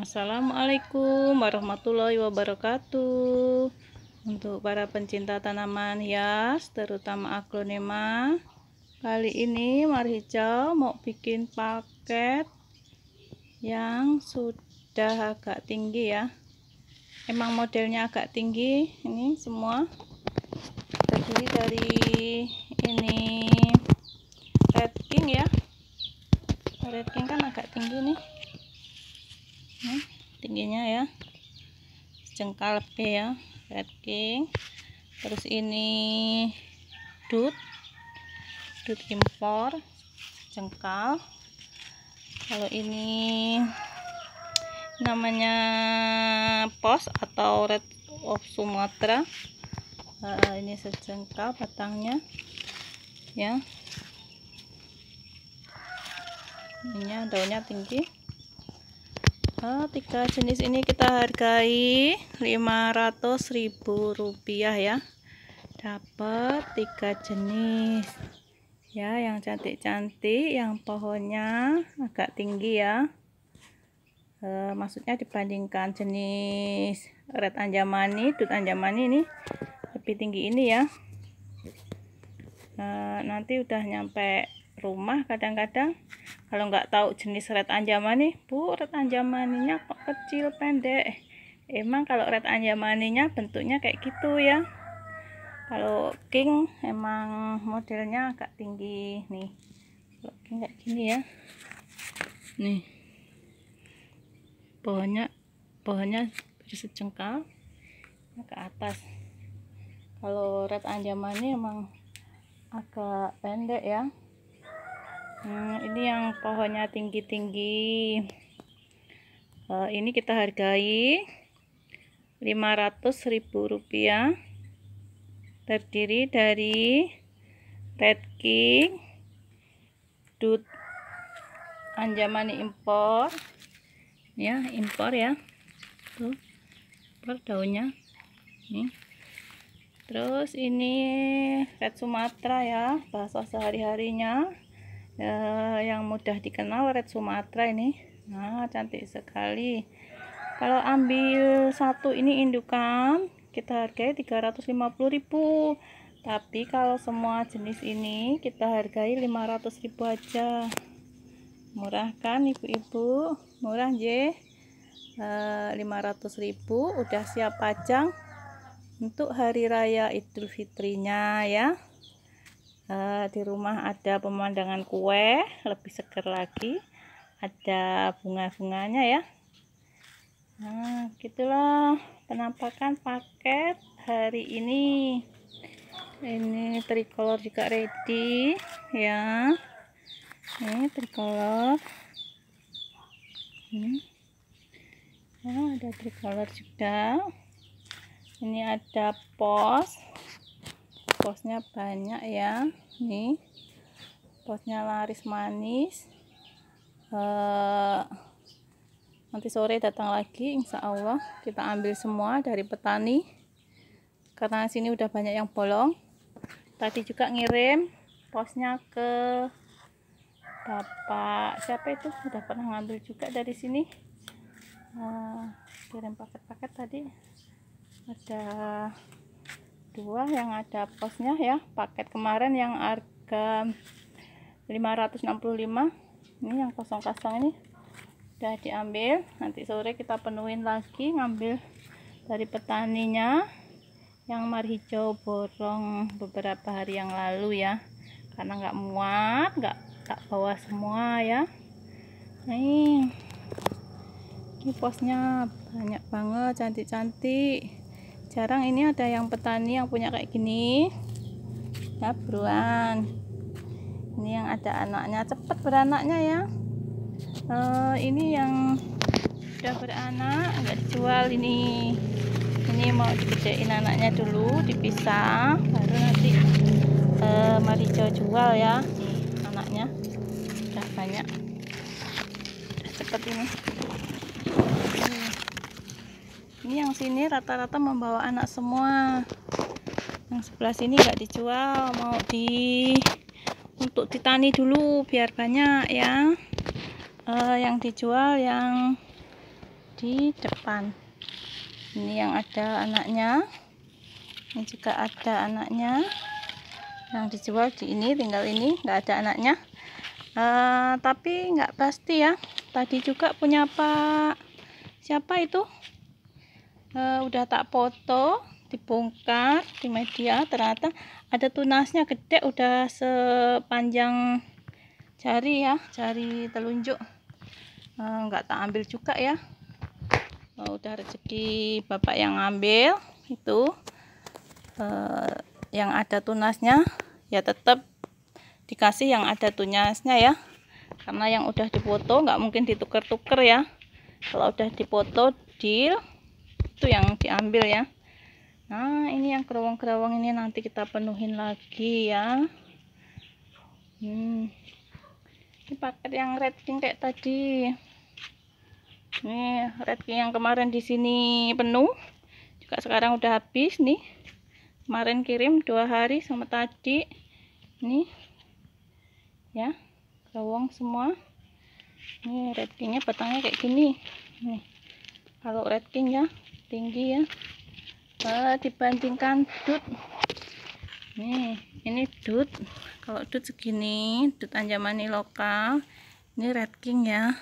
Assalamualaikum warahmatullahi wabarakatuh Untuk para pencinta tanaman hias Terutama aglonema Kali ini Mari Hijau mau bikin paket Yang sudah agak tinggi ya Emang modelnya agak tinggi Ini semua Terdiri dari Ini Red King ya Red King kan agak tinggi nih Hmm, tingginya ya jengkal P ya red king terus ini dut dut impor jengkal kalau ini namanya pos atau red of Sumatera uh, eh, ini sejengkal batangnya ya ini daunnya tinggi Oh, tiga jenis ini kita hargai Rp500.000 ya. Dapat tiga jenis. Ya, yang cantik-cantik, yang pohonnya agak tinggi ya. E, maksudnya dibandingkan jenis red anjamani, dut anjamani ini lebih tinggi ini ya. E, nanti udah nyampe rumah kadang-kadang kalau nggak tahu jenis red anjamani bu red anjamaninya kok kecil pendek emang kalau red anjamaninya bentuknya kayak gitu ya kalau king emang modelnya agak tinggi nih kalau king kayak gini ya nih pohonnya pohonnya sejengkal ke atas kalau red anjamani emang agak pendek ya Nah, ini yang pohonnya tinggi-tinggi. Uh, ini kita hargai 500.000 rupiah. Terdiri dari Red King, Dut Anjamani impor. Ya, impor ya. Tuh. Impor daunnya. Nih. Terus ini Red Sumatera ya, bahasa sehari-harinya. Eh, yang mudah dikenal red Sumatera ini nah cantik sekali kalau ambil satu ini indukan kita hargai 350.000 tapi kalau semua jenis ini kita hargai 500.000 aja murah kan ibu-ibu murah je 500 500.000 udah siap pajang untuk hari raya idul fitrinya ya Eh, di rumah ada pemandangan kue lebih seger lagi ada bunga-bunganya ya nah gitulah penampakan paket hari ini ini tricolor juga ready ya ini tricolor ini hmm. Nah, oh, ada tricolor juga ini ada pos posnya banyak ya nih posnya laris manis uh, nanti sore datang lagi insya Allah kita ambil semua dari petani karena sini udah banyak yang bolong tadi juga ngirim posnya ke bapak siapa itu udah pernah ngambil juga dari sini uh, kirim paket-paket tadi ada dua yang ada posnya ya paket kemarin yang harga 565 ini yang kosong-kosong ini sudah diambil nanti sore kita penuhin lagi ngambil dari petaninya yang mar hijau borong beberapa hari yang lalu ya karena nggak muat nggak tak bawa semua ya nih ini posnya banyak banget cantik-cantik jarang ini ada yang petani yang punya kayak gini ya buruan ini yang ada anaknya cepet beranaknya ya e, ini yang sudah beranak nggak dijual ini ini mau digedein anaknya dulu dipisah baru nanti e, marijo jual ya anaknya udah banyak udah cepet ini ini yang sini rata-rata membawa anak semua yang sebelah sini nggak dijual mau di untuk ditani dulu biar banyak ya uh, yang dijual yang di depan ini yang ada anaknya ini juga ada anaknya yang dijual di ini tinggal ini nggak ada anaknya uh, tapi nggak pasti ya tadi juga punya pak siapa itu e, udah tak foto dibongkar di media ternyata ada tunasnya gede udah sepanjang jari ya jari telunjuk e, nggak tak ambil juga ya e, udah rezeki bapak yang ambil itu e, yang ada tunasnya ya tetap dikasih yang ada tunasnya ya karena yang udah dipoto nggak mungkin ditukar tukar ya kalau udah dipoto deal itu yang diambil ya nah ini yang kerawang-kerawang ini nanti kita penuhin lagi ya hmm. ini paket yang red king kayak tadi nih red king yang kemarin di sini penuh juga sekarang udah habis nih kemarin kirim dua hari sama tadi nih ya kerawang semua ini red kingnya batangnya kayak gini nih kalau red king ya tinggi ya kalau dibandingkan dut nih ini dut kalau dut segini dut anjamani lokal ini red king ya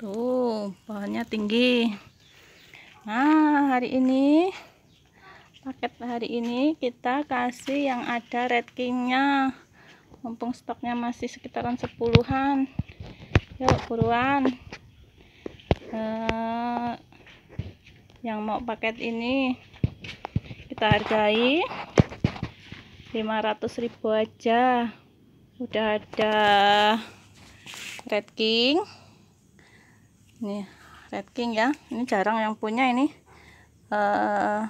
tuh pohonnya tinggi nah hari ini paket hari ini kita kasih yang ada red kingnya mumpung stoknya masih sekitaran sepuluhan yuk buruan eh, yang mau paket ini kita hargai 500 ribu aja udah ada red king ini red king ya ini jarang yang punya ini eh,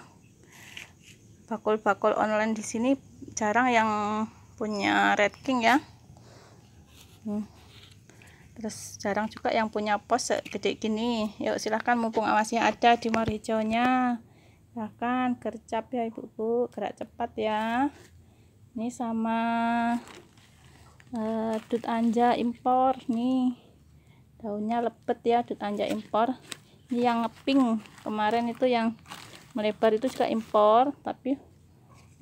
bakul-bakul uh, online di sini jarang yang punya red king ya hmm terus jarang juga yang punya pos gede gini yuk silahkan mumpung masih ada di mor hijaunya silahkan gercap ya ibu ibu gerak cepat ya ini sama uh, dut anja impor nih daunnya lebet ya dut anja impor ini yang ngeping kemarin itu yang melebar itu juga impor tapi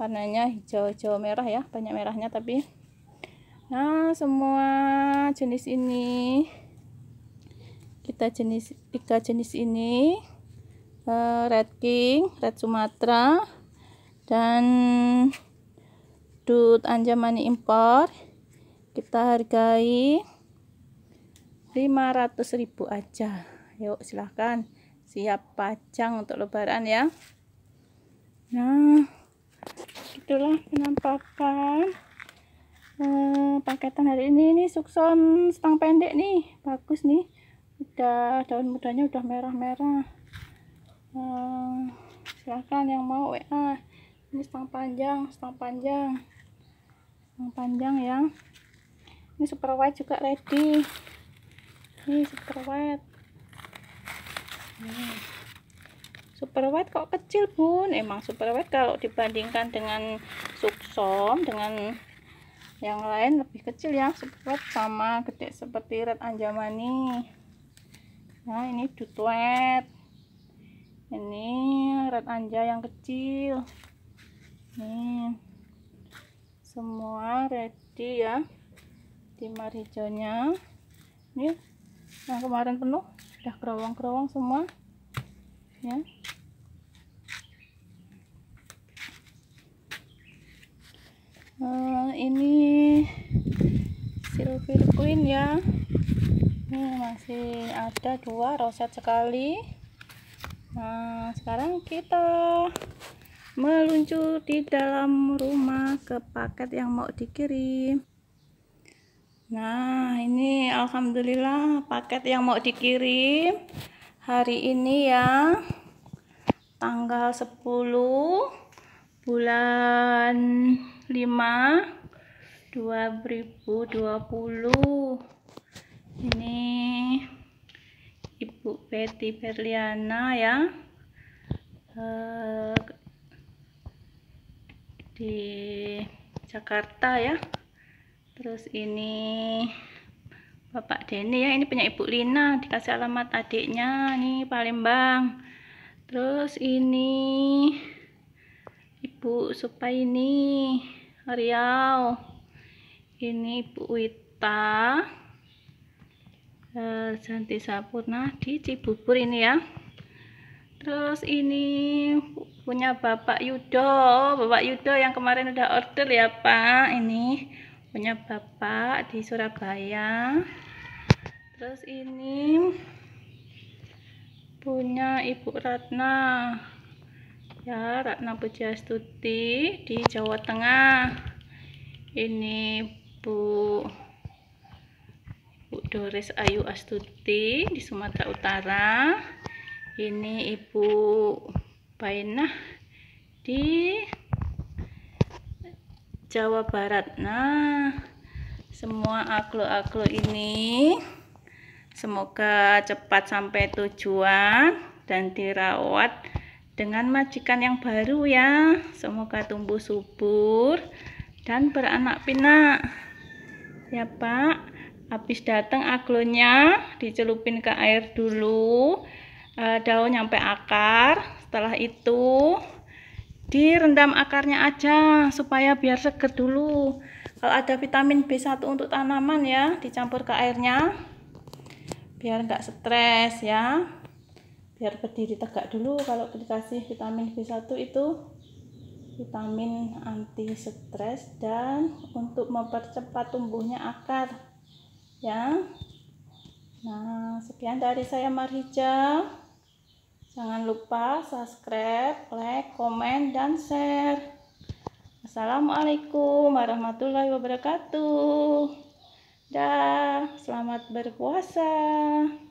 warnanya hijau-hijau merah ya banyak merahnya tapi nah semua jenis ini kita jenis tiga jenis ini eh, red king red sumatera dan dut anjamani impor kita hargai ribu aja yuk silahkan siap pajang untuk lebaran ya nah itulah penampakan Eh, paketan hari ini ini sukson stang pendek nih bagus nih udah daun mudanya udah merah-merah hmm, eh, silahkan yang mau WA ini stang panjang stang panjang stang panjang ya ini super white juga ready ini super white hmm. super white kok kecil bun emang super white kalau dibandingkan dengan suksom dengan yang lain lebih kecil ya sepet sama gede seperti red anjamani nah ini dutuet ini red anja yang kecil Ini semua ready ya di hijaunya ini yang kemarin penuh sudah kerowong kerowong semua ya Eh, ini silver queen ya ini masih ada dua roset sekali nah sekarang kita meluncur di dalam rumah ke paket yang mau dikirim nah ini alhamdulillah paket yang mau dikirim hari ini ya tanggal 10 bulan 5 2020 ini Ibu Betty Perliana ya eh, di Jakarta ya terus ini Bapak Denny ya ini punya Ibu Lina dikasih alamat adiknya nih Palembang terus ini Ibu ini Riau ini Bu Wita eh, Janti e, Sapurna di Cibubur ini ya terus ini punya Bapak Yudo Bapak Yudo yang kemarin udah order ya Pak ini punya Bapak di Surabaya terus ini punya Ibu Ratna ya Ratna Pujastuti di Jawa Tengah ini Bu Bu Doris Ayu Astuti di Sumatera Utara ini Ibu Bainah di Jawa Barat nah semua aklo-aklo ini semoga cepat sampai tujuan dan dirawat dengan majikan yang baru ya. Semoga tumbuh subur dan beranak pinak. Ya, Pak. Habis datang aglonya dicelupin ke air dulu. E, daun sampai akar. Setelah itu direndam akarnya aja supaya biar seger dulu. Kalau ada vitamin B1 untuk tanaman ya, dicampur ke airnya biar nggak stres ya biar berdiri tegak dulu kalau dikasih vitamin B1 itu vitamin anti stres dan untuk mempercepat tumbuhnya akar ya nah sekian dari saya Marhija jangan lupa subscribe like komen dan share Assalamualaikum warahmatullahi wabarakatuh dah selamat berpuasa